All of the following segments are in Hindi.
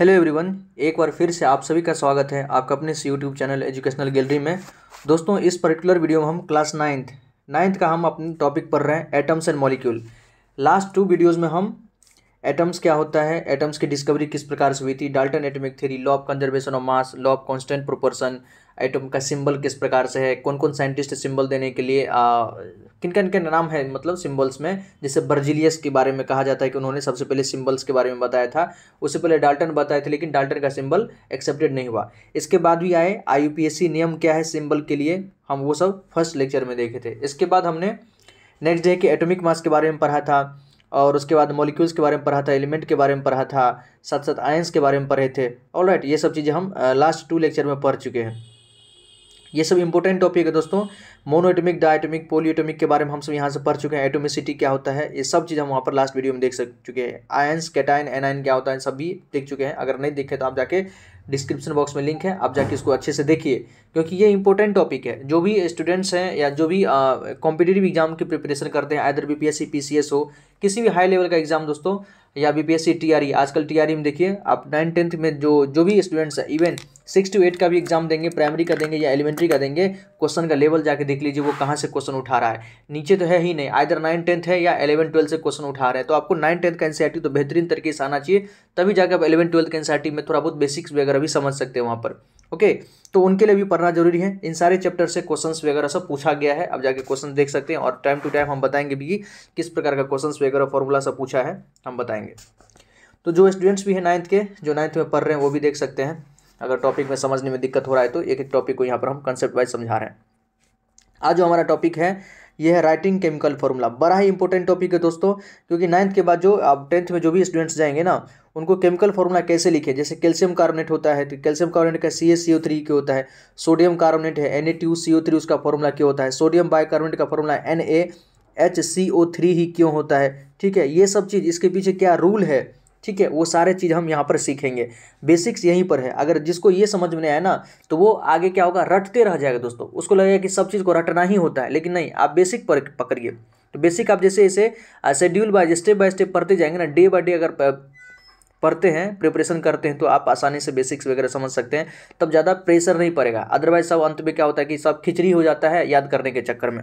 हेलो एवरीवन एक बार फिर से आप सभी का स्वागत है आपका अपने इस यूट्यूब चैनल एजुकेशनल गैलरी में दोस्तों इस पर्टिकुलर वीडियो में हम क्लास नाइन्थ नाइन्थ का हम अपने टॉपिक पढ़ रहे हैं atoms and molecule last two videos में हम एटम्स क्या होता है एटम्स की डिस्कवरी किस प्रकार से हुई थी Dalton atomic theory law of conservation of mass law of constant proportion atom का सिंबल किस प्रकार से है कौन कौन साइंटिस्ट सिंबल देने के लिए किन किन के नाम है मतलब सिंबल्स में जैसे बर्जिलियस के बारे में कहा जाता है कि उन्होंने सबसे पहले सिंबल्स के बारे में बताया था उससे पहले डाल्टन बताए थे लेकिन डाल्टन का सिंबल एक्सेप्टेड नहीं हुआ इसके बाद भी आए आई नियम क्या है सिम्बल के लिए हम वो सब फर्स्ट लेक्चर में देखे थे इसके बाद हमने नेक्स्ट डे के एटोमिक मास के बारे में पढ़ा था और उसके बाद मॉलिक्यूल्स के बारे में पढ़ा था एलिमेंट के बारे में पढ़ा था साथ साथ आयंस के बारे में पढ़े थे ऑल राइट ये सब चीज़ें हम लास्ट टू लेक्चर में पढ़ चुके हैं ये सब इंपॉर्टेंट टॉपिक है दोस्तों मोनो डायटोमिक पोलियोटोमिक के बारे में हम सब यहाँ से पढ़ चुके हैं एटोमिसिटी क्या होता है ये सब चीज़ हम वहाँ पर लास्ट वीडियो में देख सक चुके हैं आयंस कैटाइन एनाइन क्या होता है सब भी देख चुके हैं अगर नहीं देखे तो आप जाके डिस्क्रिप्शन बॉक्स में लिंक है आप जाके इसको अच्छे से देखिए क्योंकि ये इंपॉर्टेंट टॉपिक है जो भी स्टूडेंट्स हैं या जो भी कॉम्पिटेटिव एग्जाम की प्रिपरेशन करते हैं आइदर बी पी हो किसी भी हाई लेवल का एग्जाम दोस्तों या बी पी टीआरई आजकल टीआरई e में देखिए आप नाइन टेंथ में जो जो भी स्टूडेंट्स हैं इवन सिक्स टू एट का भी एग्जाम देंगे प्राइमरी का देंगे या एलिमेंट्री का देंगे क्वेश्चन का लेवल जाके देख लीजिए वो कहाँ से क्वेश्चन उठा रहा है नीचे तो है ही नहीं आइर नाइन टेंथ है या एलेवन ट्वेल्थ से क्वेश्चन उठा रहा है तो आपको नाइन टेंथ का एनसीआरटी e तो बेहतरीन तरीके से आना चाहिए तभी जाकर आप एलेवन ट्वेल्थ के एनसीआरटी में थोड़ा बहुत बेसिक्स वगैरह भी समझ सकते हैं वहाँ पर ओके तो उनके लिए भी पढ़ना जरूरी है इन सारे चैप्टर से क्वेश्चंस वगैरह सब पूछा गया है अब जाके क्वेश्चन देख सकते हैं और टाइम टू टाइम हम बताएंगे भी किस प्रकार का क्वेश्चन वगैरह फॉर्मूला सब पूछा है हम बताएंगे तो जो स्टूडेंट्स भी हैं नाइन्थ के जो नाइन्थ में पढ़ रहे हैं वो भी देख सकते हैं अगर टॉपिक में समझने में दिक्कत हो रहा है तो एक एक टॉपिक को यहाँ पर हम कंसेप्ट वाइज समझा रहे हैं आज जो हमारा टॉपिक है ये है राइटिंग केमिकल फॉर्मूला बड़ा ही इंपॉर्टेंट टॉपिक है दोस्तों क्योंकि नाइन्थ के बाद जो आप टेंथ में जो भी स्टूडेंट्स जाएंगे ना उनको केमिकल फॉर्मूला कैसे लिखे जैसे कैल्शियम कार्बोनेट होता है तो कैल्शियम कार्बोनेट का C S C O three क्यों होता है सोडियम कार्बोनेट है N A two C O three उसका फॉर्मूला क्यों होता है सोडियम कार्बोनेट का formula N A H C O three ही क्यों होता है ठीक है ये सब चीज़ इसके पीछे क्या रूल है ठीक है वो सारे चीज़ हम यहाँ पर सीखेंगे बेसिक्स यहीं पर है अगर जिसको ये समझ में आए ना तो वो आगे क्या होगा रटते रह जाएगा दोस्तों उसको लगेगा कि सब चीज़ को रटना ही होता है लेकिन नहीं आप बेसिक पर पकड़िए तो बेसिक आप जैसे इसे schedule by step by step पढ़ते जाएंगे ना डे बाय डे अगर पढ़ते हैं प्रिपरेशन करते हैं तो आप आसानी से बेसिक्स वगैरह समझ सकते हैं तब ज़्यादा प्रेशर नहीं पड़ेगा अदरवाइज सब अंत में क्या होता है कि सब खिचड़ी हो जाता है याद करने के चक्कर में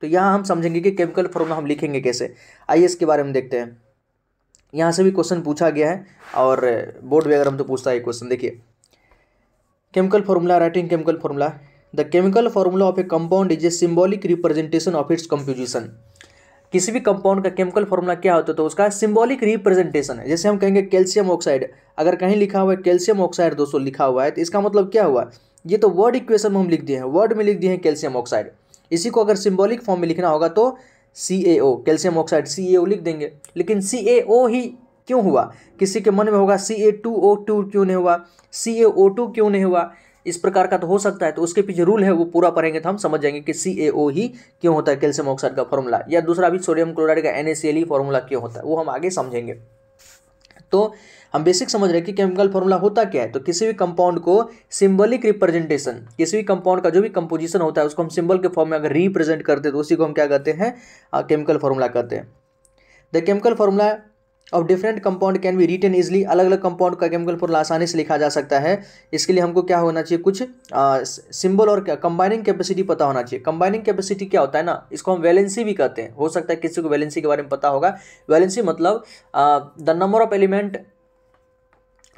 तो यहाँ हम समझेंगे कि केमिकल फॉर्मूला हम लिखेंगे कैसे आइए इसके बारे में देखते हैं यहाँ से भी क्वेश्चन पूछा गया है और बोर्ड वगैरह हम तो पूछता है क्वेश्चन देखिए chemical formula writing chemical formula the chemical formula of a compound is a symbolic representation of its composition किसी भी कंपाउंड का केमिकल फार्मूला क्या होता है तो उसका सिम्बॉलिक रिप्रेजेंटेशन है जैसे हम कहेंगे कैल्शियम ऑक्साइड अगर कहीं लिखा हुआ है कैल्शियम ऑक्साइड दोस्तों लिखा हुआ है तो इसका मतलब क्या हुआ ये तो वर्ड इक्वेशन में हम लिख दिए हैं वर्ड में लिख दिए हैं कैल्शियम ऑक्साइड इसी को अगर सिम्बॉलिक फॉर्म में लिखना होगा तो सी A O calcium oxide C A ओ लिख देंगे लेकिन सी ए ओ ही क्यों हुआ किसी के मन में होगा सी ए टू ओ टू क्यों नहीं हुआ सी ए ओ टू क्यों नहीं हुआ इस प्रकार का तो हो सकता है तो उसके पीछे रूल है वो पूरा पढ़ेंगे तो हम समझ जाएंगे कि सी ए ओ ही क्यों होता है कैल्शियम ऑक्साइड का फॉर्मूला या दूसरा भी सोडियम क्लोराइड का एन ए सी एल ही फॉर्मूला क्यों होता है वो हम आगे समझेंगे तो हम बेसिक समझ रहे हैं कि केमिकल फॉर्मूला होता क्या है तो किसी भी कंपाउंड को सिंबलिक रिप्रेजेंटेशन किसी भी कंपाउंड का जो भी कंपोजिशन होता है उसको हम सिंबल के फॉर्म में अगर रिप्रेजेंट करते तो उसी को हम क्या कहते हैं केमिकल फॉर्मूला कहते हैं the chemical formula of different compound can be written easily अलग अलग कंपाउंड का केमिकल फॉर्मूला आसानी से लिखा जा सकता है इसके लिए हमको क्या होना चाहिए कुछ सिंबल और कंबाइनिंग कैपेसिटी पता होना चाहिए कंबाइनिंग कैपेसिटी क्या होता है ना इसको हम वैलेंसी भी कहते हैं हो सकता है किसी को वैलेंसी के बारे में पता होगा वैलेंसी मतलब the number of element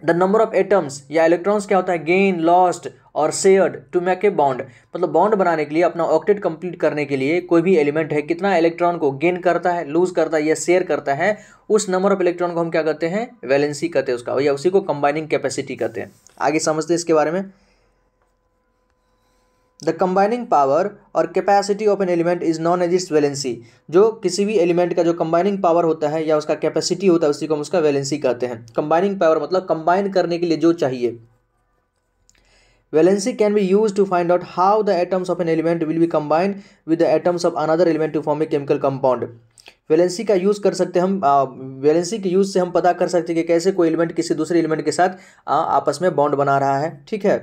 the number of atoms या इलेक्ट्रॉन्स क्या होता है गेन लॉस्ट और shared to make a bond मतलब बॉन्ड बनाने के लिए अपना ऑक्टेट कंप्लीट करने के लिए कोई भी एलिमेंट है कितना इलेक्ट्रॉन को गेन करता है लूज करता है या शेयर करता है उस नंबर ऑफ इलेक्ट्रॉन को हम क्या कहते हैं वैलेंसी कहते हैं उसका या उसी को कंबाइनिंग कैपेसिटी कहते हैं आगे समझते हैं इसके बारे में द कम्बाइनिंग पावर और capacity of an element is known as its valency जो किसी भी एलिमेंट का जो कंबाइनिंग पावर होता है या उसका कैपेसिटी होता है उसी को हम उसका वैलेंसी कहते हैं कंबाइनिंग पावर मतलब कंबाइन करने के लिए जो चाहिए valency can be used to find out how the atoms of an element will be combine with the atoms of another element to form a chemical compound valency का यूज़ कर सकते हम वैलेंसी के यूज़ से हम पता कर सकते हैं कि कैसे कोई एलिमेंट किसी दूसरे एलिमेंट के साथ आ, आपस में बॉन्ड बना रहा है ठीक है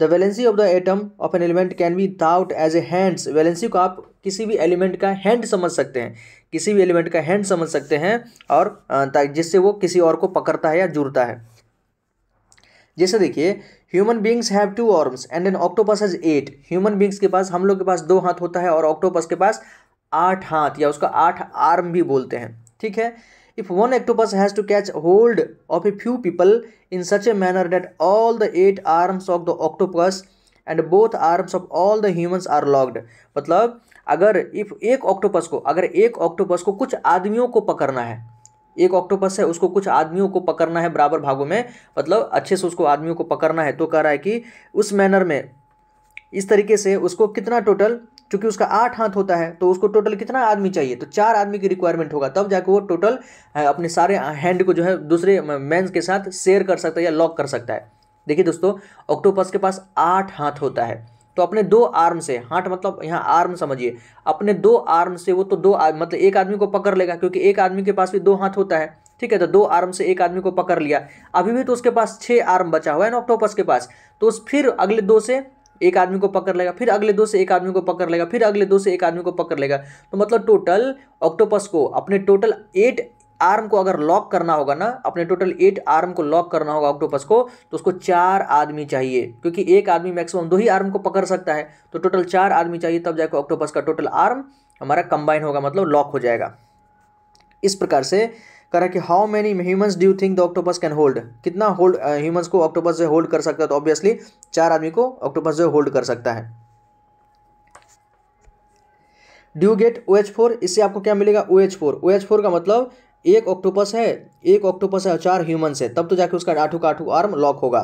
the valency of the atom of an element can be thought as a hands valency को आप किसी भी एलिमेंट का हैंड समझ सकते हैं किसी भी एलिमेंट का हैंड समझ सकते हैं और जिससे वो किसी और को पकड़ता है या जुड़ता है जैसे देखिए human beings have two arms and an octopus has eight human beings के पास हम लोग के पास दो हाथ होता है और ऑक्टोपस के पास आठ हाथ या उसका आठ आर्म भी बोलते हैं ठीक है if one octopus has to catch hold of a few people in such a manner that all the eight arms of the octopus and both arms of all the humans are locked मतलब अगर इफ एक ऑक्टोपस को अगर एक ऑक्टोपस को कुछ आदमियों को पकड़ना है एक ऑक्टोपस है उसको कुछ आदमियों को पकड़ना है बराबर भागों में मतलब अच्छे से उसको आदमियों को पकड़ना है तो कह रहा है कि उस मैनर में इस तरीके से उसको कितना टोटल क्योंकि उसका आठ हाथ होता है तो उसको टोटल कितना आदमी चाहिए तो चार आदमी की रिक्वायरमेंट होगा तब जाके वो टोटल अपने सारे हैंड को जो है दूसरे मैंस के साथ शेयर कर सकता है या लॉक कर सकता है देखिए दोस्तों ऑक्टोपस के पास आठ हाथ होता है तो अपने दो आर्म से हाथ मतलब यहाँ आर्म समझिए अपने दो आर्म से वो तो दो मतलब एक आदमी को पकड़ लेगा क्योंकि एक आदमी के पास भी दो हाथ होता है ठीक है तो दो आर्म से एक आदमी को पकड़ लिया अभी भी तो उसके पास छः आर्म बचा हुआ है ना ऑक्टोपस के पास तो उस फिर अगले दो से एक आदमी को पकड़ लेगा फिर अगले दो से एक आदमी को पकड़ लेगा फिर अगले दो से एक आदमी को पकड़ लेगा तो मतलब टोटल ऑक्टोपस को अपने टोटल एट आर्म को अगर लॉक करना होगा ना अपने टोटल एट आर्म को लॉक करना होगा ऑक्टोपस को तो उसको चार आदमी चाहिए क्योंकि एक आदमी मैक्सिमम दो ही आर्म को पकड़ सकता है तो टोटल चार आदमी चाहिए तब जाकर ऑक्टोपस का टोटल आर्म हमारा कंबाइन होगा मतलब लॉक हो जाएगा इस प्रकार से कह रहा है कि how many humans do think the octopus can hold कितना होल्ड ह्यूमंस uh, को ऑक्टोपस जो होल्ड कर सकता है तो ऑब्वियसली चार आदमी को ऑक्टोपस जो होल्ड कर सकता है you get O H four इससे आपको क्या मिलेगा O H four O H four का मतलब एक ऑक्टोपस है एक ऑक्टोपस है चार ह्यूमंस है तब तो जाके उसका आठों का आठों आर्म लॉक होगा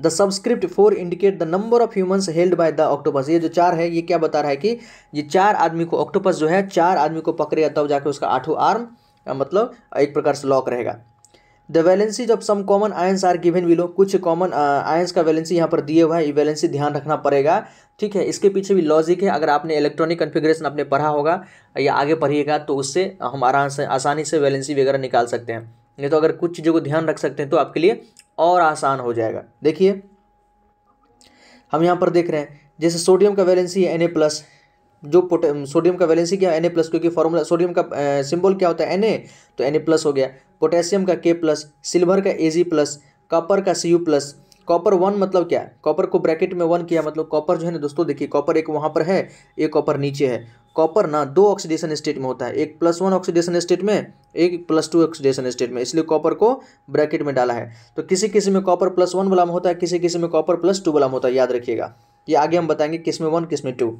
the subscript four indicate the number of humans held by the octopus ये जो चार है ये क्या बता रहा है कि ये चार आदमी को ऑक्टोपस जो है चार आदमी को पकड़ेगा तब जाके उसका आठों आर्म मतलब एक प्रकार से लॉक रहेगा the valencies of some common ions are given below कुछ कॉमन आयंस का वैलेंसी यहाँ पर दिए हुआ है ये वैलेंसी ध्यान रखना पड़ेगा ठीक है इसके पीछे भी लॉजिक है अगर आपने इलेक्ट्रॉनिक कन्फिग्रेशन आपने पढ़ा होगा या आगे पढ़िएगा तो उससे हम आराम से आसानी से वैलेंसी वगैरह निकाल सकते हैं नहीं तो अगर कुछ चीज़ों को ध्यान रख सकते हैं तो आपके लिए और आसान हो जाएगा देखिए हम यहाँ पर देख रहे हैं जैसे सोडियम का वैलेंसी है एन ए प्लस जो पोटे सोडियम um, का वैलेंसी क्या एन ए प्लस क्योंकि फॉर्मूला सोडियम का सिंबल uh, क्या होता है एन ए तो एन ए प्लस हो गया पोटेशियम का के प्लस सिल्वर का ए जी प्लस कॉपर का C U plus copper one मतलब क्या कॉपर को ब्रैकेट में वन किया मतलब कॉपर जो है ना दोस्तों देखिए कॉपर एक वहाँ पर है एक कॉपर नीचे है कॉपर ना दो ऑक्सीडेशन स्टेट में होता है एक प्लस वन ऑक्सीडेशन स्टेट में एक प्लस टू ऑक्सीडेशन स्टेट में इसलिए कॉपर को ब्रैकेट में डाला है तो किसी किसी में कॉपर प्लस वन वाला में होता है किसी किसी में कॉपर प्लस टू वाला में होता है याद रखिएगा ये आगे हम बताएंगे किस में वन किस में two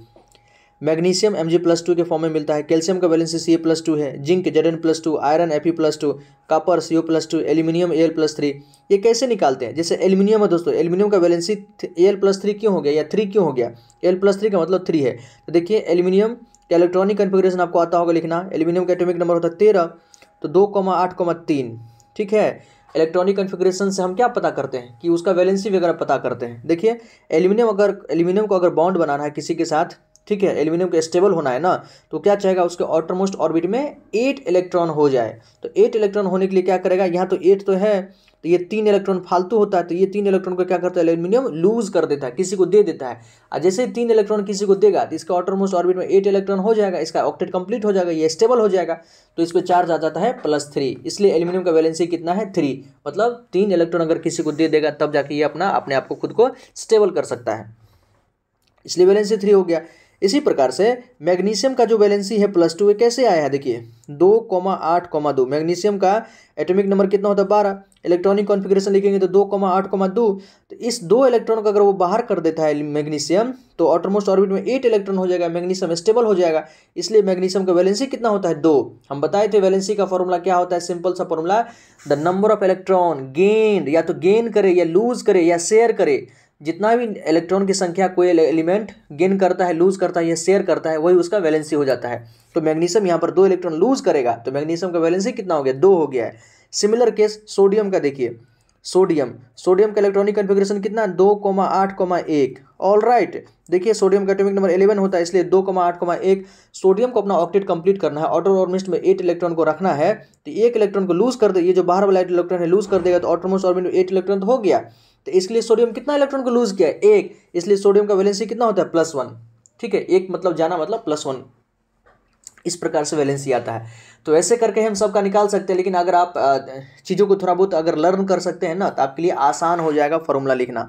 magnesium M G plus two के फॉर्म में मिलता है कैल्शियम का balance C A plus two है zinc Z N plus two iron F E plus two copper C O plus two aluminium A L plus three ये कैसे निकालते हैं जैसे एल्यूमिनियम है दोस्तों एल्यूमिनियम का valency A L plus three क्यों हो गया या थ्री क्यों हो गया एल प्लस थ्री का मतलब थ्री है तो देखिए एल्यूमिनियम का इलेक्ट्रॉनिक कन्फिग्रेशन आपको आता होगा लिखना एल्यूमिनियम का एटोमिक नंबर होता है तेरह तो दो कॉमा आठ कॉमा तीन ठीक है इलेक्ट्रॉनिक कन्फिग्रेशन से हम क्या पता करते हैं कि उसका वैलेंसी वगैरह पता करते हैं देखिए एल्यूमिनियम अगर एल्यूमिनियम को अगर बॉन्ड बनाना है किसी के साथ ठीक है एल्यूमिनियम को स्टेबल होना है ना तो क्या चाहेगा उसके आउटरमोस्ट ऑर्बिट में एट इलेक्ट्रॉन हो जाए तो एट इलेक्ट्रॉन होने के लिए क्या करेगा यहाँ तो एट तो है तो ये तीन इलेक्ट्रॉन फालतू होता है तो ये तीन इलेक्ट्रॉन को क्या करता है एल्यूमिनियम लूज कर देता है किसी को दे देता है और जैसे ही तीन इलेक्ट्रॉन किसी को देगा तो इसका ऑटरमोस्ट ऑर्बिट में एट इलेक्ट्रॉन हो जाएगा इसका ऑक्टेट कंप्लीट हो जाएगा ये स्टेबल हो जाएगा तो इस पर चार्ज आ जाता है प्लस थ्री इसलिए एल्यूमिनियम का वैलेंसी कितना है थ्री मतलब तीन इलेक्ट्रॉन अगर किसी को दे देगा तब जाके ये अपना अपने आप को खुद को स्टेबल कर सकता है इसलिए वैलेंसी थ्री हो गया इसी प्रकार से मैग्नीशियम का जो वैलेंसी है प्लस टू कैसे आया है देखिए दो कोमा आठ कोमा दो मैग्नीशियम का एटॉमिक नंबर कितना होता है बारह इलेक्ट्रॉनिक कॉन्फिग्रेशन लिखेंगे तो दो कोमा आठ कोमा दो तो इस दो इलेक्ट्रॉन का अगर वो बाहर कर देता है मैग्नीशियम तो ऑटोमोस्ट ऑर्बिट में एट इलेक्ट्रॉन हो जाएगा मैग्नीशियम स्टेबल हो जाएगा इसलिए मैग्नीशियम का वैलेंसी कितना होता है दो हम बताए थे वैलेंसी का फॉर्मूला क्या होता है सिंपल सा formula the number of electron gained या तो गेन करे या लूज करे या शेयर करे जितना भी इलेक्ट्रॉन की संख्या कोई एलिमेंट गेन करता है लूज करता है या शेयर करता है वही उसका वैलेंसी हो जाता है तो मैग्नीशियम यहाँ पर दो इलेक्ट्रॉन लूज करेगा तो मैग्नीशियम का वैलेंसी कितना हो गया दो हो गया है सिमिलर केस सोडियम का देखिए सोडियम सोडियम का इलेक्ट्रॉनिक कन्फिग्रेशन कितना दो कोमा आठ कोमा एक ऑल राइट देखिए सोडियम का एटोमिक नंबर इलेवन होता है इसलिए दो कोमा आठ कोमा एक सोडियम को अपना ऑक्टेट कंप्लीट करना है ऑटो ऑर्मिस्ट में एट इलेक्ट्रॉन को रखना है तो एक इलेक्ट्रॉन को लूज कर दे ये जो बाहर वाला इलेक्ट्रॉन है लूज कर देगा तो ऑटोमोस्ट ऑर्मिट में एट इलेक्ट्रॉन तो हो गया तो इसके लिए सोडियम कितना इलेक्ट्रॉन को लूज किया है एक इसलिए सोडियम का वैलेंसी कितना होता है प्लस वन ठीक है एक मतलब जाना मतलब प्लस वन इस प्रकार से वैलेंसी आता है तो ऐसे करके हम सबका निकाल सकते हैं लेकिन अगर आप चीज़ों को थोड़ा बहुत अगर लर्न कर सकते हैं ना तो आपके लिए आसान हो जाएगा फॉर्मूला लिखना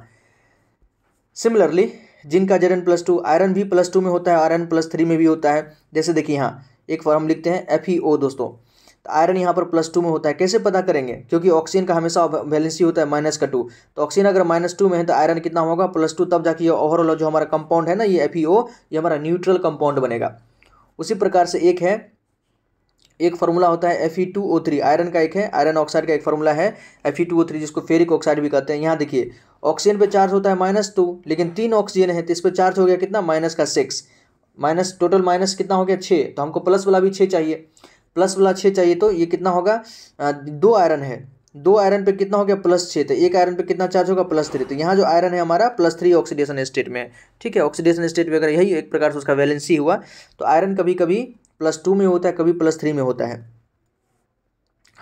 सिमिलरली जिनका जेड प्लस टू आयरन भी प्लस टू में होता है आयरन प्लस थ्री में भी होता है जैसे देखिए यहाँ एक फॉर्म लिखते हैं एफ ई ओ दोस्तों तो आयरन यहाँ पर प्लस टू में होता है कैसे पता करेंगे क्योंकि ऑक्सीजन का हमेशा वैलेंसी होता है माइनस का टू तो ऑक्सीजन अगर माइनस टू में है तो आयरन कितना होगा प्लस टू तब जाके ओवरऑल जो हमारा कंपाउंड है ना ये एफ e ये हमारा न्यूट्रल कंपाउंड बनेगा उसी प्रकार से एक है एक फार्मूला होता है F E two O three iron का एक है आयरन ऑक्साइड का एक फार्मूला है F E two O three जिसको फेरिक ऑक्साइड भी कहते हैं यहाँ देखिए ऑक्सीजन पर चार्ज होता है माइनस टू लेकिन तीन ऑक्सीजन है तो इस पर चार्ज हो गया कितना माइनस का सिक्स माइनस टोटल माइनस कितना हो गया छः तो हमको प्लस वाला भी छः चाहिए प्लस वाला छः चाहिए तो ये कितना होगा दो आयरन है दो आयरन पे कितना हो गया प्लस छः तो एक आयरन पे कितना चार्ज होगा प्लस थ्री तो यहाँ जो आयरन है हमारा प्लस थ्री ऑक्सीडेशन स्टेट में है ठीक है ऑक्सीडेशन स्टेट में अगर यही एक प्रकार से उसका वैलेंसी हुआ तो आयरन कभी कभी प्लस टू में होता है कभी प्लस थ्री में होता है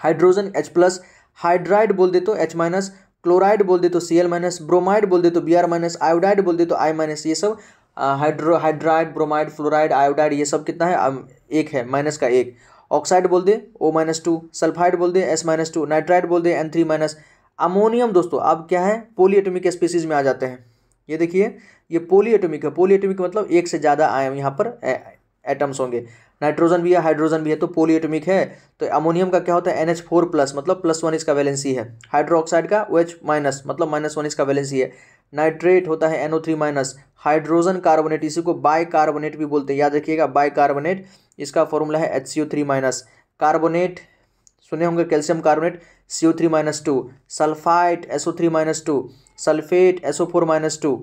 हाइड्रोजन एच प्लस हाइड्राइड बोल दे तो एच माइनस क्लोराइड बोल दे तो सी एल माइनस ब्रोमाइड बोल दे तो बी आर माइनस आयोडाइड बोल दे तो आई माइनस ये सब hydro hydride bromide fluoride iodide ये सब कितना है एक है माइनस का एक ऑक्साइड बोल दे ओ माइनस टू सल्फाइड बोल दे एस माइनस टू नाइट्राइड बोल दे एन थ्री माइनस अमोनियम दोस्तों अब क्या है पोली एटोमिक स्पीसीज में आ जाते हैं ये देखिए ये पोली एटोमिक है पोली एटोमिक मतलब एक से ज़्यादा आयम यहाँ पर एटम्स होंगे नाइट्रोजन भी है हाइड्रोजन भी है तो पोली एटोमिक है तो अमोनियम का क्या होता है एन एच फोर प्लस मतलब प्लस वन इसका वैलेंसी है हाइड्रोक्साइड का ओ एच माइनस मतलब माइनस वन इसका वैलेंसी है नाइट्रेट होता है O three minus hydrogen carbonate इसी को बाई कार्बोनेट भी बोलते हैं याद रखिएगा बाई कार्बोनेट इसका फॉर्मूला है H C O three minus carbonate सुने होंगे calcium carbonate C O three minus two sulphite S O three minus two sulphate S O four minus two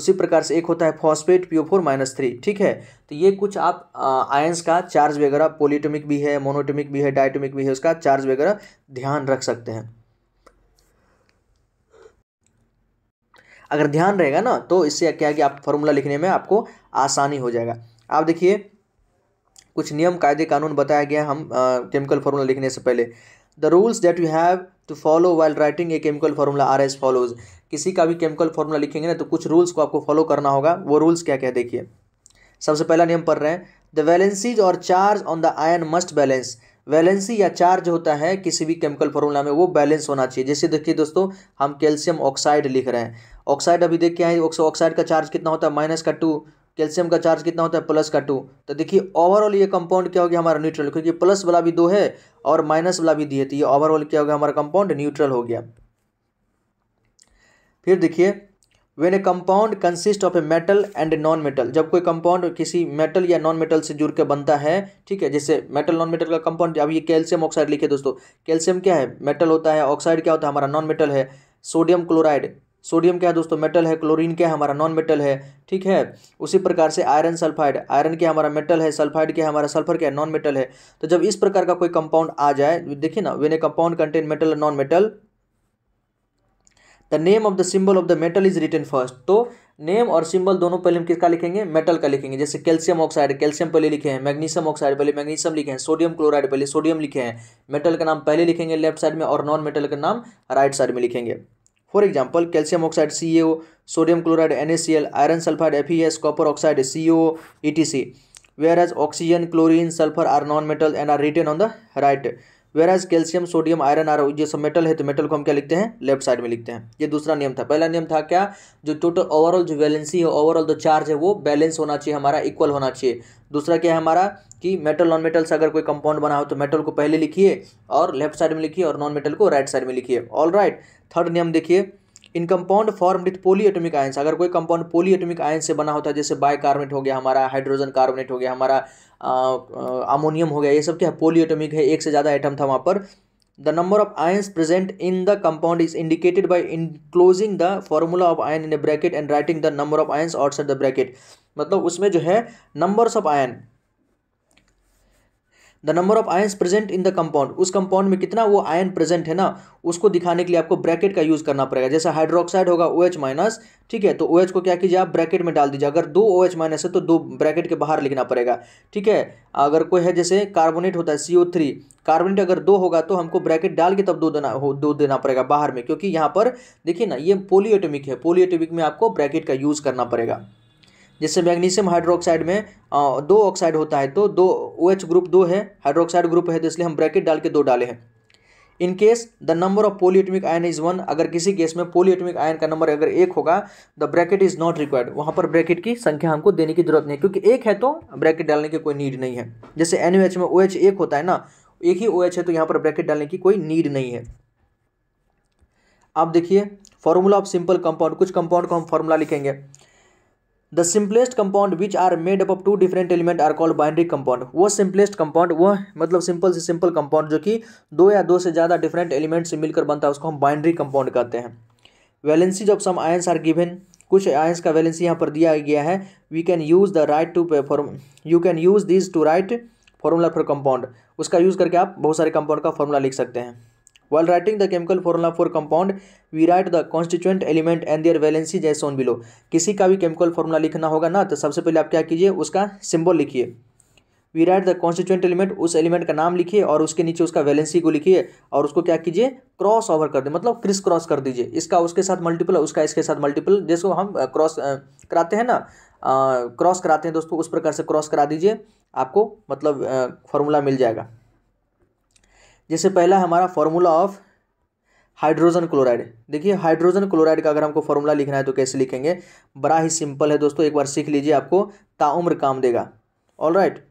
उसी प्रकार से एक होता है phosphate P O four minus three ठीक है तो ये कुछ आप आयंस का चार्ज वगैरह पोलिटोमिक भी है मोनोटोमिक भी है डायटोमिक भी है उसका चार्ज वगैरह ध्यान रख सकते हैं अगर ध्यान रहेगा ना तो इससे क्या कि आप फॉर्मूला लिखने में आपको आसानी हो जाएगा आप देखिए कुछ नियम कायदे कानून बताया गया हम केमिकल फार्मूला लिखने से पहले the rules that you have to follow while writing a chemical formula are as follows किसी का भी केमिकल फार्मूला लिखेंगे ना तो कुछ रूल्स को आपको फॉलो करना होगा वो रूल्स क्या क्या देखिए सबसे पहला नियम पढ़ रहे हैं द वैलेंसीज और charge on the ion must balance valency या चार्ज होता है किसी भी केमिकल फार्मूला में वो बैलेंस होना चाहिए जैसे देखिए दोस्तों हम कैल्शियम ऑक्साइड लिख रहे हैं ऑक्साइड अभी देख के आए ऑक्साइड का चार्ज कितना होता है माइनस का टू कैल्शियम का चार्ज कितना होता है प्लस का टू तो देखिए ओवरऑल ये कंपाउंड क्या हो गया हमारा न्यूट्रल क्योंकि प्लस वाला भी दो है और माइनस वाला भी दिए तो ये ओवरऑल क्या हो गया हमारा कंपाउंड न्यूट्रल हो गया फिर देखिए when a compound consist of a metal and non metal जब कोई कंपाउंड किसी मेटल या नॉन मेटल से जुड़ के बनता है ठीक है जैसे मेटल नॉन मेटल का कंपाउंड अब ये कैल्शियम ऑक्साइड लिखे दोस्तों कैल्शियम क्या है मेटल होता है ऑक्साइड क्या होता है हमारा नॉन मेटल है सोडियम क्लोराइड सोडियम क्या है दोस्तों मेटल है क्लोरीन क्या है हमारा नॉन मेटल है ठीक है उसी प्रकार से आयरन सल्फाइड आयरन क्या हमारा मेटल है सल्फाइड क्या हमारा सल्फर क्या है नॉन मेटल है तो जब इस प्रकार का कोई कंपाउंड आ जाए देखिए ना when a compound contain metal non metal the name of the symbol of the metal is written first तो नेम और सिंबल दोनों पहले हम किसका लिखेंगे मेटल का लिखेंगे जैसे कैल्शियम ऑक्साइड कैल्शियम पहले लिखे हैं मैग्नीशियम ऑक्साइड पहले मैग्नीशियम लिखे हैं सोडियम क्लोराइड पहले सोडियम लिखे हैं मेटल का नाम पहले लिखेंगे लेफ्ट साइड में और नॉन मेटल का नाम राइट साइड में लिखेंगे for example calcium oxide C A O sodium chloride N S C L iron sulphide F E S copper oxide C O E T C whereas oxygen chlorine sulphur are non metal and are written on the right whereas calcium sodium iron are ये सब मेटल है तो मेटल को हम क्या लिखते हैं लेफ्ट साइड में लिखते हैं ये दूसरा नियम था पहला नियम था क्या जो टोटल ओवरऑल जो वैलेंसी है ओवरऑल जो चार्ज है वो बैलेंस होना चाहिए हमारा इक्वल होना चाहिए दूसरा क्या है हमारा कि मेटल नॉन मेटल से अगर कोई कंपाउंड बना हो तो मेटल को पहले लिखिए और लेफ्ट साइड में लिखिए और नॉन मेटल को राइट साइड में लिखिए ऑल राइट थर्ड नियम देखिए in compound form with polyatomic ions अगर कोई कंपाउंड पोली एटोमिक आयंस से बना होता है जैसे बाय कार्बोनेट हो गया हमारा हाइड्रोजन कार्बोनेट हो गया हमारा अमोनियम हो गया ये सब क्या है पोली एटोमिक है एक से ज़्यादा आइटम था वहाँ पर the number of ions present in the compound is indicated by enclosing the formula of ion in a bracket and writing the number of ions outside the bracket मतलब उसमें जो है numbers of ion the number of ions present in the compound उस कंपाउंड में कितना वो आयन प्रेजेंट है ना उसको दिखाने के लिए आपको ब्रैकेट का यूज़ करना पड़ेगा जैसे हाइड्रोक्साइड होगा ओ OH माइनस ठीक है तो ओ OH को क्या कीजिए आप ब्रैकेट में डाल दीजिए अगर दो ओ OH माइनस है तो दो ब्रैकेट के बाहर लिखना पड़ेगा ठीक है अगर कोई है जैसे कार्बोनेट होता है सी ओ थ्री कार्बोनेट अगर दो होगा तो हमको ब्रैकेट डाल के तब दो देना हो दो देना पड़ेगा बाहर में क्योंकि यहाँ पर देखिए ना ये पोलियोटोमिक है पोलियोटोमिक में आपको ब्रैकेट का यूज़ करना पड़ेगा जैसे मैग्नीशियम हाइड्रोक्साइड में आ, दो ऑक्साइड होता है तो दो ओ OH ग्रुप दो है हाइड्रोक्साइड ग्रुप है तो इसलिए हम ब्रैकेट डाल के दो डाले हैं in case the number of polyatomic ion is one अगर किसी केस में पोलियोटमिक आयन का नंबर अगर एक होगा the bracket is not required वहाँ पर ब्रैकेट की संख्या हमको देने की जरूरत नहीं क्योंकि एक है तो ब्रैकेट डालने की कोई नीड नहीं है जैसे एन में ओ OH एक होता है ना एक ही ओ OH है तो यहाँ पर ब्रैकेट डालने की कोई नीड नहीं है आप देखिए फॉर्मूला ऑफ सिंपल कंपाउंड कुछ कंपाउंड को हम फॉर्मूला लिखेंगे the simplest compound which are made up of two different element are called binary compound वो सिंपलेस्ट कंपाउंड वो मतलब सिंपल से सिंपल कंपाउंड जो कि दो या दो से ज़्यादा डिफरेंट एलिमेंट से मिलकर बनता है उसको हम बाइंड्री कंपाउंड कहते हैं valencies of some ions are given कुछ आयंस का वैलेंसी यहाँ पर दिया गया है we can use the right to form you can use this to write formula for compound उसका यूज़ करके आप बहुत सारे कंपाउंड का फॉर्मूला लिख सकते हैं While writing the chemical formula for compound, we write the constituent element and their valency as shown below. किसी का भी chemical formula लिखना होगा ना तो सबसे पहले आप क्या कीजिए उसका symbol लिखिए we write the constituent element उस एलिमेंट का नाम लिखिए और उसके नीचे उसका वैलेंसी को लिखिए और उसको क्या कीजिए क्रॉस ओवर कर दे मतलब क्रिस क्रॉस कर दीजिए इसका उसके साथ मल्टीपल उसका इसके साथ मल्टीपल जिसको हम क्रॉस कराते हैं ना क्रॉस कराते हैं दोस्तों उस प्रकार से क्रॉस करा दीजिए आपको मतलब फॉर्मूला मिल जाएगा जैसे पहला हमारा फॉर्मूला ऑफ हाइड्रोजन क्लोराइड देखिए हाइड्रोजन क्लोराइड का अगर हमको फॉर्मूला लिखना है तो कैसे लिखेंगे बड़ा ही सिंपल है दोस्तों एक बार सीख लीजिए आपको ताउम्र काम देगा ऑल राइट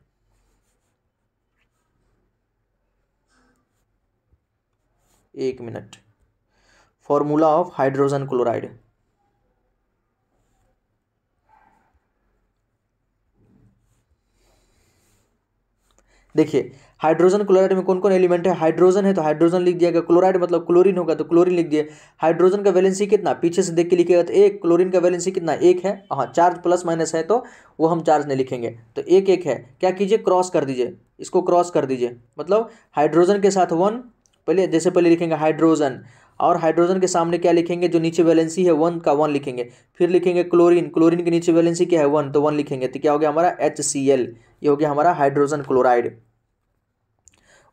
एक minute formula of hydrogen chloride देखिए हाइड्रोजन क्लोराइड में कौन कौन एलिमेंट है हाइड्रोजन है तो हाइड्रोजन लिख दिया गया क्लोराइड मतलब क्लोरीन होगा तो क्लोरीन लिख दिया हाइड्रोजन का वैलेंसी कितना पीछे से देख के लिखेगा तो एक क्लोरीन का वैलेंसी कितना एक है हाँ चार्ज प्लस माइनस है तो वो हम चार्ज नहीं लिखेंगे तो एक एक है क्या कीजिए क्रॉस कर दीजिए इसको क्रॉस कर दीजिए मतलब हाइड्रोजन के साथ वन पहले जैसे पहले लिखेंगे हाइड्रोजन और हाइड्रोजन के सामने क्या लिखेंगे जो नीचे वैलेंसी है वन का वन लिखेंगे फिर लिखेंगे क्लोरीन क्लोरीन के नीचे वैलेंसी क्या है वन तो वन लिखेंगे तो क्या हो गया हमारा एच सी एल ये हो गया हमारा हाइड्रोजन क्लोराइड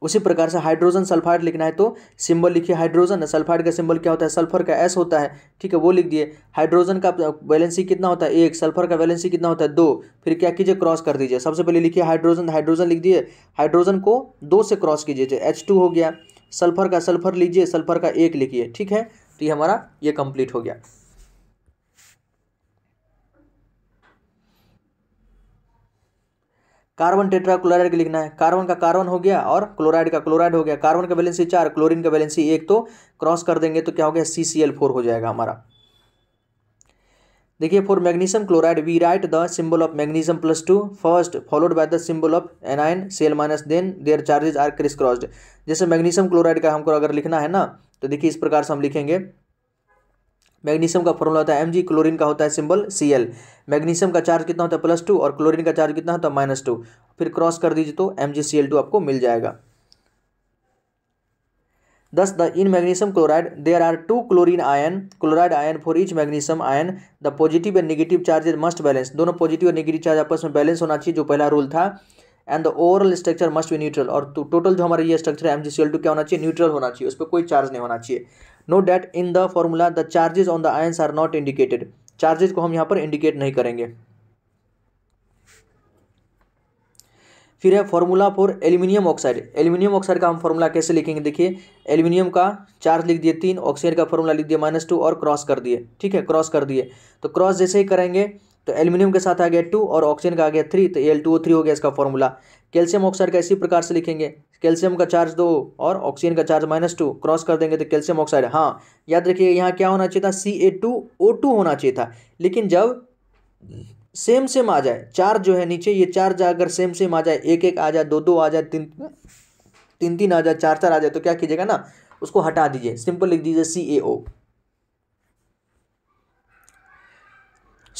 उसी प्रकार से हाइड्रोजन सल्फाइड लिखना है तो सिंबल लिखिए हाइड्रोजन सल्फाइड का सिंबल क्या होता है सल्फर का एस होता है ठीक है वो लिख दिए हाइड्रोजन का बैलेंसी कितना होता है एक सल्फर का बैलेंसी कितना होता है दो फिर क्या कीजिए क्रॉस कर दीजिए सबसे पहले लिखिए हाइड्रोजन हाइड्रोजन लिख दिए हाइड्रोजन को दो से क्रॉस कीजिए एच टू हो गया सल्फर का सल्फर लीजिए सल्फर का एक लिखिए ठीक है तो ये हमारा ये कंप्लीट हो गया कार्बन टेट्रा क्लोराइड के लिखना है कार्बन का कार्बन हो गया और क्लोराइड का क्लोराइड हो गया कार्बन का वैलेंसी चार क्लोरीन का वैलेंसी एक तो क्रॉस कर देंगे तो क्या हो गया सी फोर हो जाएगा हमारा देखिए for magnesium chloride we write the symbol of magnesium plus two first followed by the symbol of anion cell minus then their charges are criss crossed जैसे मैग्नीशियम क्लोराइड का हमको अगर लिखना है ना तो देखिए इस प्रकार से हम लिखेंगे मैग्नीशियम का फॉर्मूला होता है एम जी क्लोरिन का होता है सिंबल सी एल मैग्नीशियम का चार्ज कितना होता है प्लस टू और क्लोरिन का चार्ज कितना होता है माइनस टू फिर क्रॉस कर दीजिए तो M G C L two आपको मिल जाएगा thus the in magnesium chloride there are two chlorine ion chloride ion for each magnesium ion the positive and negative charges must balance दोनों पॉजिटिव और नेगेटिव चार्ज आपस में बैलेंस होना चाहिए जो पहला रूल था and the overall structure must be neutral और टोटल तो जो हमारा ये स्ट्रक्चर है एम क्या होना चाहिए न्यूट्रल होना चाहिए उस पर कोई चार्ज नहीं होना चाहिए no that in the formula the charges on the ions are not indicated charges को हम यहाँ पर इंडिकेट नहीं करेंगे फिर है formula for aluminium oxide aluminium oxide का हम फॉर्मूला कैसे लिखेंगे देखिए एल्यूमिनियम का चार्ज लिख दिए तीन ऑक्सीजन का फॉर्मूला लिख दिया माइनस टू और क्रॉस कर दिए ठीक है क्रॉस कर दिए तो क्रॉस जैसे ही करेंगे तो एल्यूमिनियम के साथ आ गया टू और ऑक्सीजन का आ गया थ्री तो एल टू ओ थ्री हो गया इसका फॉर्मूला कैल्शियम ऑक्साइड का इसी प्रकार से लिखेंगे कैल्शियम का चार्ज दो और ऑक्सीजन का चार्ज माइनस टू क्रॉस कर देंगे तो कैल्शियम ऑक्साइड हाँ याद रखिए यहाँ क्या होना चाहिए था सी ए टू ओ टू होना चाहिए था लेकिन जब सेम सेम आ जाए चार्ज जो है नीचे ये चार्ज अगर सेम सेम आ जाए एक एक आ जाए दो दो आ जाए तीन तीन तीन आ जाए चार चार आ जाए तो क्या कीजिएगा ना उसको हटा दीजिए सिंपल लिख दीजिए सी ए ओ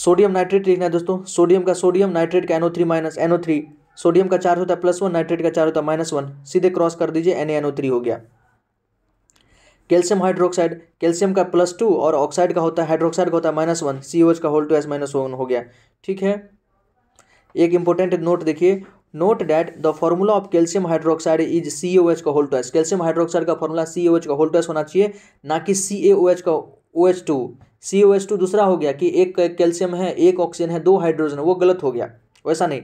सोडियम नाइट्रेट लिखना है दोस्तों सोडियम का सोडियम नाइट्रेट का NO three minus NO three sodium का चार्ज होता है प्लस वन नाइट्रेट का चार्ज होता है माइनस वन सीधे क्रॉस कर दीजिए एन एन ओ थ्री हो गया कैल्शियम हाइड्रोक्साइड कैल्शियम का प्लस टू और ऑक्साइड का होता है हाइड्रोक्साइड का होता है minus one C O H का whole two S minus one हो गया ठीक है एक इंपॉर्टेंट नोट देखिए note that the formula of calcium hydroxide is C O H का whole two S calcium hydroxide का फॉर्मूला सी ओ एच का होल टू एस होना चाहिए ना कि सी ए ओ एच का O H two C O H two दूसरा हो गया कि एक कैल्शियम है एक ऑक्सीजन है दो हाइड्रोजन है वो गलत हो गया वैसा नहीं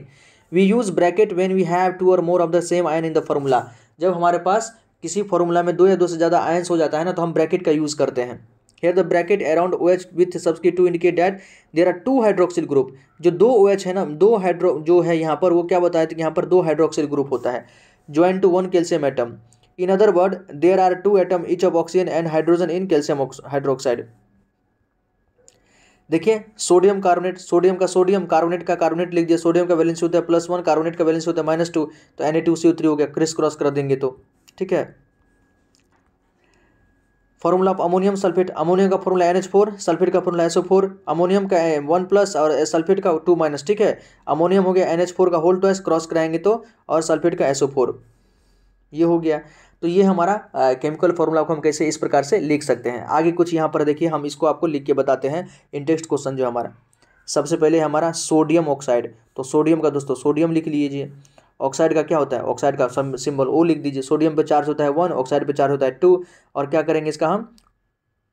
we use bracket when we have two or more of the same ion in the formula जब हमारे पास किसी फॉर्मूला में दो या दो से ज़्यादा आयन्स हो जाता है ना तो हम ब्रैकेट का यूज़ करते हैं here the bracket around O H with subscript two indicate that there are two hydroxyl group जो दो ओ OH है ना दो हाइड्रो जो है यहाँ पर वो क्या बताया था कि यहाँ पर दो हाइड्रोक्सिल ग्रुप होता है join to one calcium atom in other word there are two atom each of oxygen and hydrogen in calcium hydroxide देखिए सोडियम कार्बोनेट सोडियम का सोडियम कार्बोनेट का कार्बोनेट लिख दिया सोडियम का वैलेंस होता है प्लस वन कार्बोनेट का वैलेंस होता है माइनस टू तो N A two C three हो गया क्रिस क्रॉस कर देंगे तो ठीक है formula of ammonium sulphate ammonium का formula N H four sulphate का फॉर्मूला एसओ फोर अमोनियम का वन प्लस और सल्फेट का टू माइनस ठीक है अमोनियम हो गया एन एच फोर का होल टॉइस क्रॉस कराएंगे तो और सल्फेट का एसओ फोर ये हो गया तो ये हमारा केमिकल फॉर्मूला को हम कैसे इस प्रकार से लिख सकते हैं आगे कुछ यहाँ पर देखिए हम इसको आपको लिख के बताते हैं इंटेक्स्ट क्वेश्चन जो हमारा सबसे पहले हमारा सोडियम ऑक्साइड तो सोडियम का दोस्तों सोडियम लिख लीजिए ऑक्साइड का क्या होता है ऑक्साइड का सिंबल ओ लिख दीजिए सोडियम पे चार्ज होता है वन ऑक्साइड पे चार्ज होता है टू और क्या करेंगे इसका हम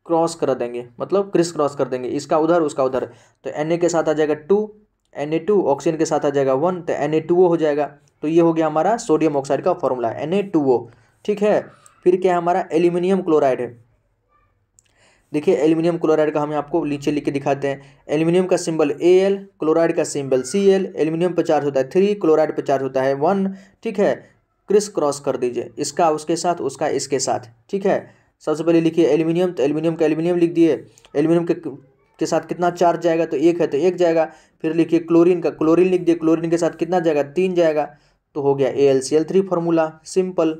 क्रॉस कर देंगे मतलब क्रिस क्रॉस कर देंगे इसका उधर उसका उधर तो एन के साथ आ जाएगा टू एन ऑक्सीजन के साथ आ जाएगा वन तो एन हो जाएगा तो ये हो गया हमारा सोडियम ऑक्साइड का फॉर्मूला एन ठीक है फिर क्या है हमारा एल्यूमिनियम क्लोराइड है देखिए एल्यूमिनियम क्लोराइड का हम आपको नीचे लिख के दिखाते हैं एल्यूमिनियम का सिंबल ए एल क्लोराइड का सिंबल सी एल एल्यूमिनियम पर चार्ज होता है थ्री क्लोराइड पर चार्ज होता है वन ठीक है क्रिस क्रॉस कर दीजिए इसका उसके साथ उसका इसके साथ ठीक है सबसे पहले लिखिए एल्यूमिनियम तो एल्यूमिनियम का एल्यूमिनियम लिख दिए एल्यूमिनियम के के साथ कितना चार्ज जाएगा तो एक है तो एक जाएगा फिर लिखिए क्लोरीन का क्लोरीन लिख दिए क्लोरीन के साथ कितना जाएगा तीन जाएगा तो हो गया A L C L three formula simple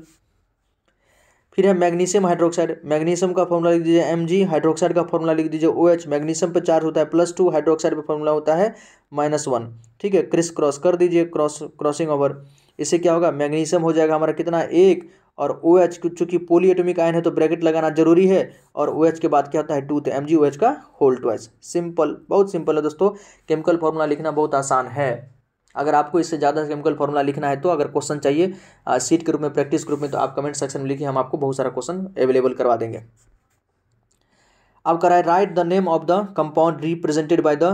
फिर है मैग्नीशियम हाइड्रोक्साइड मैग्नीशियम का फॉर्मूला लिख दीजिए एम जी हाइड्रोक्साइड का फॉर्मूला लिख दीजिए ओ एच मैग्नीशियम पर चार्ज होता है प्लस टू हाइड्रोक्साइड पर फॉर्मूला होता है माइनस वन ठीक है क्रिस क्रॉस कर दीजिए क्रॉस क्रॉसिंग ओवर इससे क्या होगा मैग्नीशियम हो जाएगा हमारा कितना एक और ओ OH एच चूँकि पोलीएटोमिक आयन है तो ब्रैकेट लगाना जरूरी है और ओ OH एच के बाद क्या होता है टू तो एम जी ओ एच का होल ट्वाइस सिंपल बहुत सिंपल है दोस्तों केमिकल फॉर्मूला लिखना बहुत आसान है अगर आपको इससे ज़्यादा केमिकल फॉर्मूला लिखना है तो अगर क्वेश्चन चाहिए सीट के रूप में प्रैक्टिस के रूप में तो आप कमेंट सेक्शन में लिखिए हम आपको बहुत सारा क्वेश्चन अवेलेबल करवा देंगे अब कराए write the name of the compound represented by the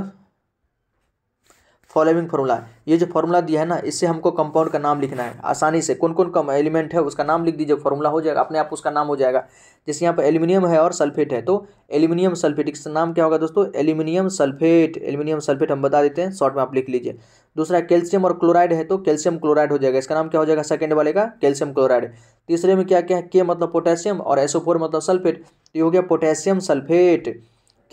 following formula ये जो फार्मूला दिया है ना इससे हमको कंपाउंड का नाम लिखना है आसानी से कौन कौन कम एलिमेंट है उसका नाम लिख दीजिए फार्मूला हो जाएगा अपने आप उसका नाम हो जाएगा जैसे यहाँ पर एल्यूमिनियम है और सल्फेट है तो एल्यूमिनियम सल्फेट इसका नाम क्या होगा दोस्तों एल्यूमिनियम सल्फेट एल्यूमिनियम सल्फेट हम बता देते हैं शॉर्ट में आप लिख लीजिए दूसरा कैल्शियम और क्लोराइड है तो कैल्शियम क्लोराइड हो जाएगा इसका नाम क्या हो जाएगा सेकंड वाले का कैल्शियम क्लोराइड तीसरे में क्या क्या है के मतलब पोटेशियम और एसोफोर मतलब सल्फेट तो ये हो गया पोटेशियम सल्फेट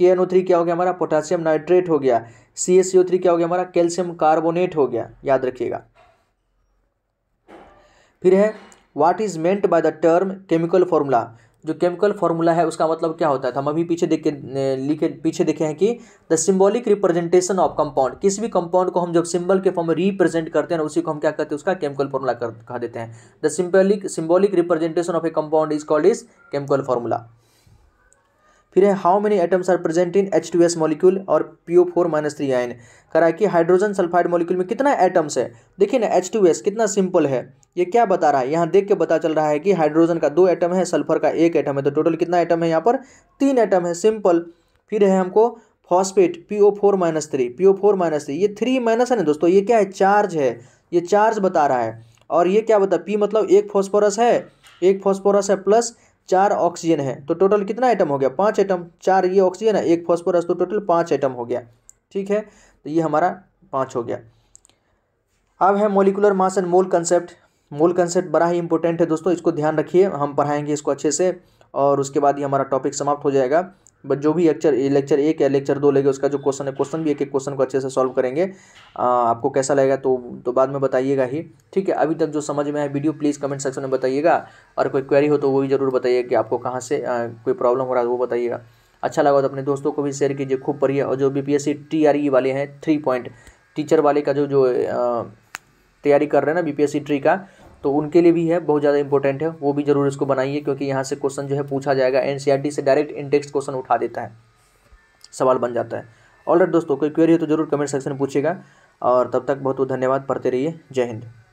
के क्या हो गया हमारा पोटासियम नाइट्रेट हो गया सी क्या हो गया हमारा कैल्शियम कार्बोनेट हो गया याद रखिएगा फिर है what is meant by the term chemical formula जो केमिकल फॉर्मूला है उसका मतलब क्या होता है तो हम अभी पीछे देख के लिखे पीछे देखे हैं कि the symbolic representation of compound किसी भी कंपाउंड को हम जब सिंबल के फॉर्म में रिप्रेजेंट करते हैं उसी को हम क्या कहते हैं उसका केमिकल फॉर्मूला कह देते हैं the symbolic symbolic representation of a compound is called is chemical formula फिर है how many atoms are present in H two S molecule और P O four minus three ion करा कि हाइड्रोजन सल्फाइड मॉलिक्यूल में कितना एटम्स है देखिए ना एच टू एस कितना सिंपल है ये क्या बता रहा है यहाँ देख के पता चल रहा है कि हाइड्रोजन का दो एटम है सल्फर का एक एटम है तो टोटल कितना एटम है यहाँ पर तीन एटम है सिंपल फिर है हमको phosphate P O four minus three P O four minus three ये थ्री माइनस है ना दोस्तों ये क्या है चार्ज है ये चार्ज बता रहा है और ये क्या बता पी मतलब एक फॉस्फोरस है एक फॉस्फोरस है प्लस चार ऑक्सीजन है तो टोटल कितना आइटम हो गया पाँच आइटम चार ये ऑक्सीजन है एक फॉस्फोरस तो टोटल पाँच आइटम हो गया ठीक है तो ये हमारा पाँच हो गया अब है molecular mass and mole concept mole concept बड़ा ही इंपॉर्टेंट है दोस्तों इसको ध्यान रखिए हम पढ़ाएंगे इसको अच्छे से और उसके बाद ये हमारा टॉपिक समाप्त हो जाएगा बट जो भी लेक्चर लेक्चर एक या लेक्चर दो लगे उसका जो क्वेश्चन है क्वेश्चन भी एक एक क्वेश्चन को अच्छे से सॉल्व करेंगे आ, आपको कैसा लगेगा तो तो बाद में बताइएगा ही ठीक है अभी तक जो समझ में आए वीडियो प्लीज़ कमेंट सेक्शन में बताइएगा और कोई क्वेरी हो तो वो भी ज़रूर बताइए कि आपको कहाँ से आ, कोई प्रॉब्लम हो रहा है तो वो बताइएगा अच्छा लगा तो अपने दोस्तों को भी शेयर कीजिए खूब पढ़िए और जो B P S C T R E वाले हैं थ्री पॉइंट टीचर वाले का जो जो तैयारी कर रहे हैं ना B P S C TRE का तो उनके लिए भी है बहुत ज़्यादा इंपॉर्टेंट है वो भी जरूर इसको बनाइए क्योंकि यहाँ से क्वेश्चन जो है पूछा जाएगा एन e से डायरेक्ट इंडेक्स क्वेश्चन उठा देता है सवाल बन जाता है ऑलरेडी दोस्तों कोई क्वेरी है तो जरूर कमेंट सेक्शन में पूछेगा और तब तक बहुत बहुत धन्यवाद पढ़ते रहिए जय हिंद